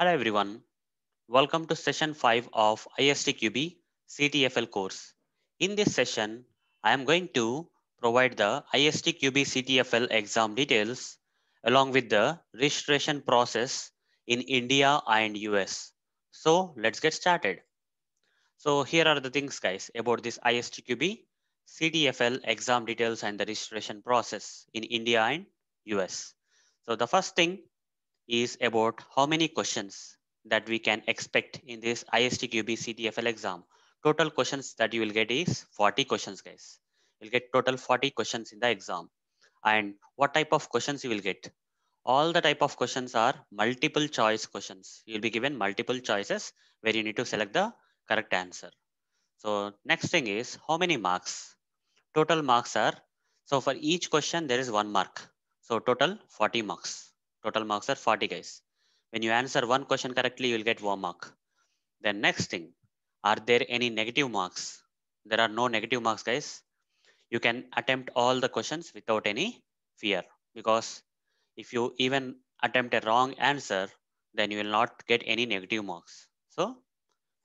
Hello everyone. Welcome to session 5 of ISTQB CTFL course. In this session, I am going to provide the ISTQB CTFL exam details along with the registration process in India and US. So let's get started. So here are the things guys about this ISTQB CTFL exam details and the registration process in India and US. So the first thing is about how many questions that we can expect in this ISTQB CDFL exam. Total questions that you will get is 40 questions, guys. You'll get total 40 questions in the exam. And what type of questions you will get? All the type of questions are multiple choice questions. You'll be given multiple choices where you need to select the correct answer. So next thing is how many marks? Total marks are, so for each question, there is one mark. So total 40 marks. Total marks are 40 guys. When you answer one question correctly, you will get one mark. Then next thing, are there any negative marks? There are no negative marks guys. You can attempt all the questions without any fear because if you even attempt a wrong answer, then you will not get any negative marks. So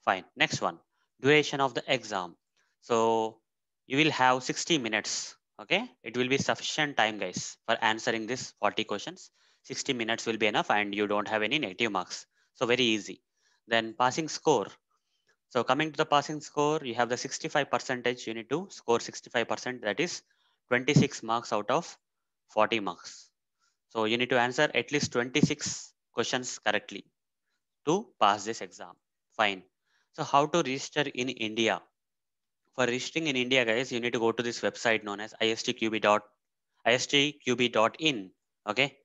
fine. Next one, duration of the exam. So you will have 60 minutes. Okay. It will be sufficient time guys for answering this 40 questions. 60 minutes will be enough and you don't have any negative marks. So very easy. Then passing score. So coming to the passing score, you have the 65 percentage. You need to score 65%. That is 26 marks out of 40 marks. So you need to answer at least 26 questions correctly to pass this exam. Fine. So how to register in India? For registering in India, guys, you need to go to this website known as istqb.istqb.in. Okay.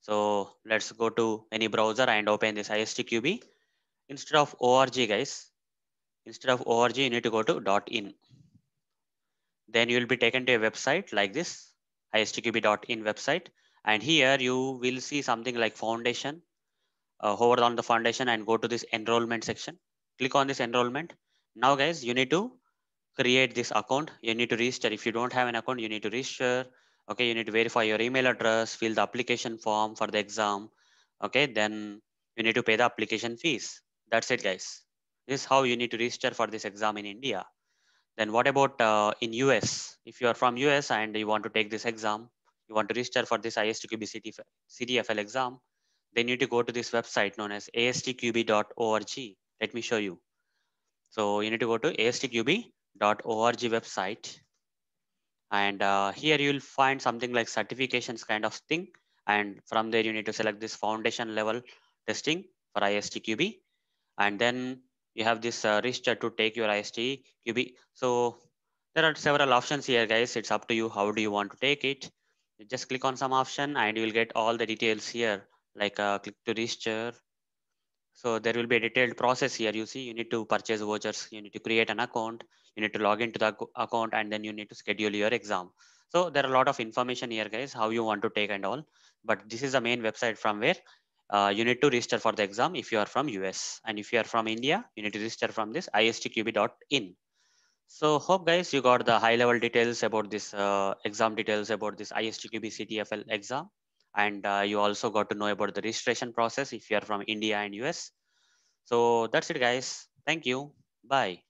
So let's go to any browser and open this ISTQB. Instead of org guys, instead of org, you need to go to .in. Then you will be taken to a website like this, istqb.in website. And here you will see something like foundation. Uh, hover on the foundation and go to this enrollment section. Click on this enrollment. Now guys, you need to create this account. You need to register. If you don't have an account, you need to register okay you need to verify your email address fill the application form for the exam okay then you need to pay the application fees that's it guys this is how you need to register for this exam in india then what about uh, in us if you are from us and you want to take this exam you want to register for this istqb cdfl exam then you need to go to this website known as astqb.org let me show you so you need to go to astqb.org website and uh, here you'll find something like certifications kind of thing. And from there you need to select this foundation level testing for ISTQB. And then you have this uh, register to take your ISTQB. So there are several options here guys. It's up to you. How do you want to take it? You just click on some option and you'll get all the details here. Like uh, click to register so there will be a detailed process here. You see, you need to purchase vouchers, you need to create an account, you need to log into the account, and then you need to schedule your exam. So there are a lot of information here, guys, how you want to take and all. But this is the main website from where uh, you need to register for the exam if you are from US. And if you are from India, you need to register from this istqb.in. So hope guys, you got the high level details about this uh, exam details about this ISTQB CTFL exam and uh, you also got to know about the registration process if you are from India and US. So that's it guys. Thank you. Bye.